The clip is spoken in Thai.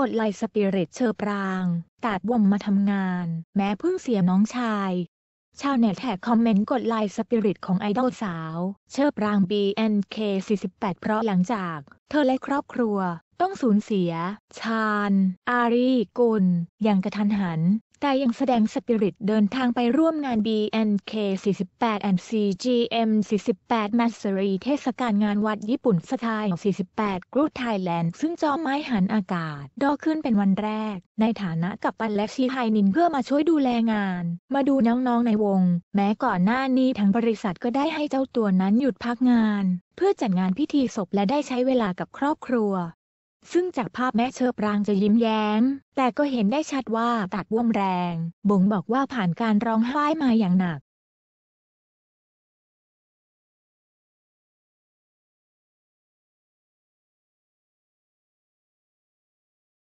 กดไลสปิริตเชอปราง ตาดวมมาทำงาน แม้เพิ่งเสียน้องชาย ชาวเน็ตแท็กคอมเมนต์กดไลสปิริตของไอดอลสาว เชอปราง BNK48 เพราะหลังจาก เธอและครอบครัวต้องสูญเสีย ชาญอารีกุล อย่างกระทันหัน แต่ยังแสดงสปิริตเดินทางไปร่วมงาน BNK 48 and CGM 48 Mastery เทศกาลงานวัดญี่ปุ่นสไตล์48 Group Thailand ซึ่งจอไม้หันอากาศ ดอขึ้นเป็นวันแรก ในฐานะกับปันและชีไฮนินเพื่อมาช่วยดูแลงาน มาดูน้องๆในวง แม้ก่อนหน้านี้ทางบริษัทก็ได้ให้เจ้าตัวนั้นหยุดพักงาน เพื่อจัดงานพิธีศพและได้ใช้เวลากับครอบครัวซึ่งจากภาพแม้เชอปรางจะยิ้มแย้มแต่ก็เห็นได้ชัดว่าตัดว่วมแรง บ่งบอกว่าผ่านการร้องไห้มาอย่างหนัก